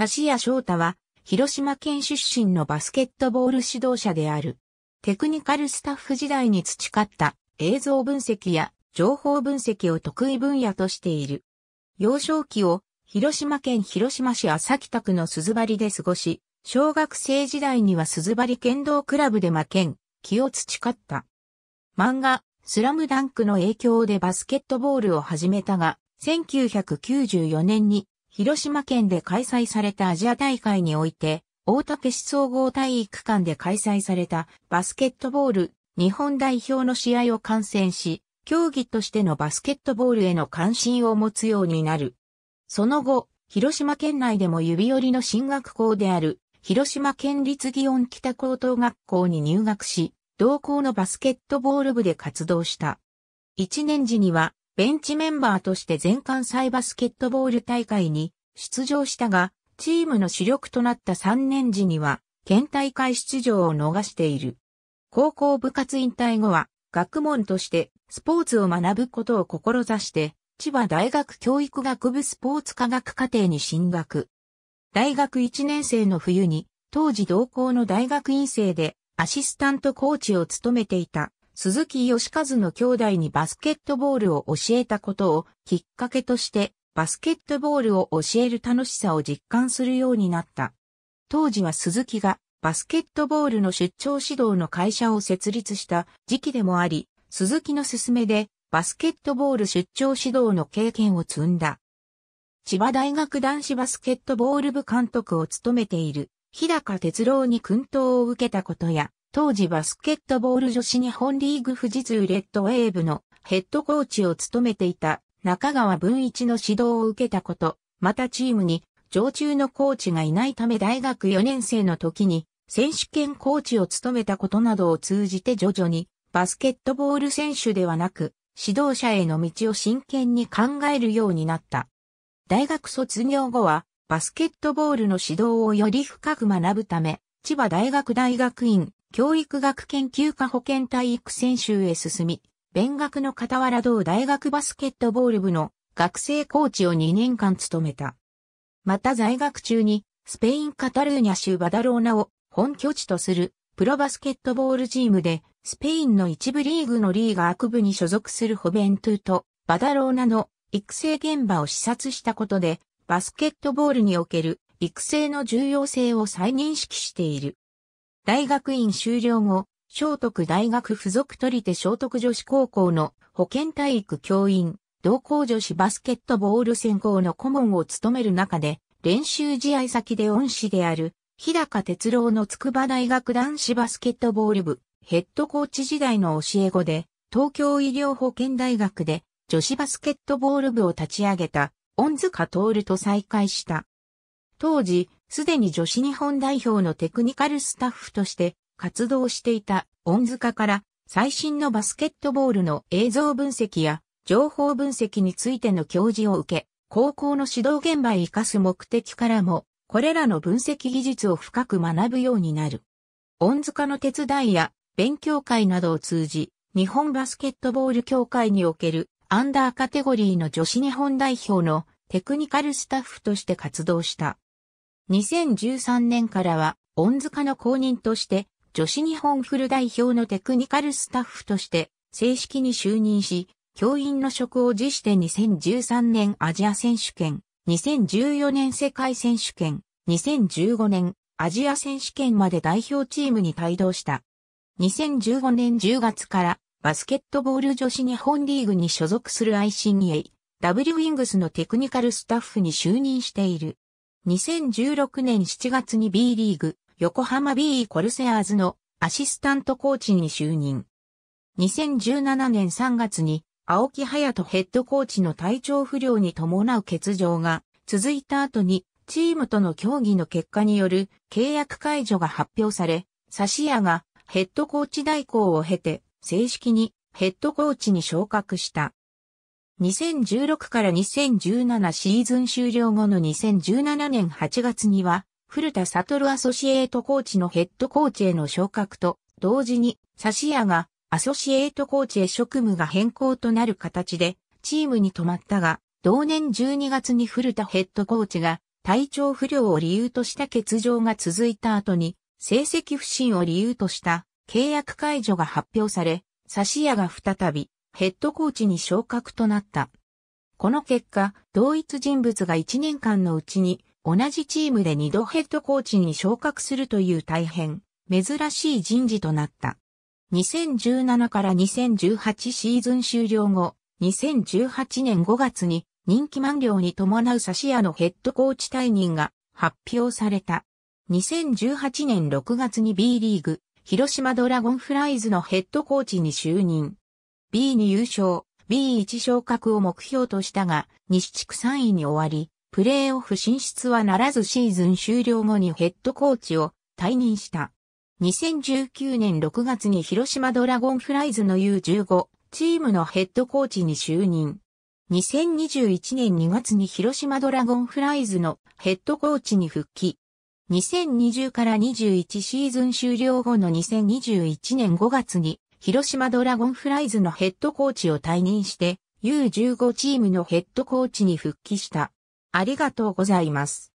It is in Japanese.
指谷翔太は、広島県出身のバスケットボール指導者である。テクニカルスタッフ時代に培った映像分析や情報分析を得意分野としている。幼少期を広島県広島市浅北区の鈴張で過ごし、小学生時代には鈴張剣道クラブで負けん、気を培った。漫画、スラムダンクの影響でバスケットボールを始めたが、1994年に広島県で開催されたアジア大会において、大竹市総合体育館で開催されたバスケットボール日本代表の試合を観戦し、競技としてのバスケットボールへの関心を持つようになる。その後、広島県内でも指折りの進学校である、広島県立祇園北高等学校に入学し、同校のバスケットボール部で活動した。1年時には、ベンチメンバーとして全サイバスケットボール大会に出場したが、チームの主力となった3年時には、県大会出場を逃している。高校部活引退後は、学問としてスポーツを学ぶことを志して、千葉大学教育学部スポーツ科学課程に進学。大学1年生の冬に、当時同校の大学院生でアシスタントコーチを務めていた鈴木義和の兄弟にバスケットボールを教えたことをきっかけとしてバスケットボールを教える楽しさを実感するようになった。当時は鈴木がバスケットボールの出張指導の会社を設立した時期でもあり、鈴木の勧めでバスケットボール出張指導の経験を積んだ。千葉大学男子バスケットボール部監督を務めている日高哲郎に薫陶を受けたことや、当時バスケットボール女子日本リーグ富士通レッドウェーブのヘッドコーチを務めていた中川文一の指導を受けたこと、またチームに常駐のコーチがいないため大学4年生の時に選手権コーチを務めたことなどを通じて徐々にバスケットボール選手ではなく指導者への道を真剣に考えるようになった。大学卒業後はバスケットボールの指導をより深く学ぶため千葉大学大学院教育学研究科保健体育専修へ進み、勉学の傍ら同大学バスケットボール部の学生コーチを2年間務めた。また在学中に、スペインカタルーニャ州バダローナを本拠地とするプロバスケットボールチームで、スペインの一部リーグのリーガー区部に所属するホベントゥとバダローナの育成現場を視察したことで、バスケットボールにおける育成の重要性を再認識している。大学院修了後、聖徳大学附属取手聖徳女子高校の保健体育教員、同校女子バスケットボール専攻の顧問を務める中で、練習試合先で恩師である、日高哲郎の筑波大学男子バスケットボール部、ヘッドコーチ時代の教え子で、東京医療保健大学で女子バスケットボール部を立ち上げた、恩塚徹と再会した。当時、すでに女子日本代表のテクニカルスタッフとして活動していた恩塚から最新のバスケットボールの映像分析や情報分析についての教示を受け、高校の指導現場へ活かす目的からも、これらの分析技術を深く学ぶようになる。恩塚の手伝いや勉強会などを通じ、日本バスケットボール協会におけるアンダーカテゴリーの女子日本代表のテクニカルスタッフとして活動した。2013年からは、恩塚の公認として、女子日本フル代表のテクニカルスタッフとして、正式に就任し、教員の職を辞して2013年アジア選手権、2014年世界選手権、2015年アジア選手権まで代表チームに帯同した。2015年10月からバスケットボール女子日本リーグに所属する i c a W ウィングスのテクニカルスタッフに就任している。2016年7月に B リーグ、横浜 B コルセアーズのアシスタントコーチに就任。2017年3月に青木隼人ヘッドコーチの体調不良に伴う欠場が続いた後にチームとの協議の結果による契約解除が発表され、サシアがヘッドコーチ代行を経て正式にヘッドコーチに昇格した。2016から2017シーズン終了後の2017年8月には、古田悟アソシエートコーチのヘッドコーチへの昇格と、同時に、サシアがアソシエートコーチへ職務が変更となる形で、チームに止まったが、同年12月に古田ヘッドコーチが、体調不良を理由とした欠場が続いた後に、成績不振を理由とした契約解除が発表され、サシアが再びヘッドコーチに昇格となった。この結果、同一人物が1年間のうちに同じチームで2度ヘッドコーチに昇格するという大変珍しい人事となった。2017から2018シーズン終了後、2018年5月に人気満了に伴うサシアのヘッドコーチ退任が発表された。2018年6月に B リーグ、広島ドラゴンフライズのヘッドコーチに就任。B2 優勝、B1 昇格を目標としたが、西地区3位に終わり、プレーオフ進出はならずシーズン終了後にヘッドコーチを退任した。2019年6月に広島ドラゴンフライズの U15 チームのヘッドコーチに就任。2021年2月に広島ドラゴンフライズのヘッドコーチに復帰。2020から21シーズン終了後の2021年5月に広島ドラゴンフライズのヘッドコーチを退任して、U15 チームのヘッドコーチに復帰した。ありがとうございます。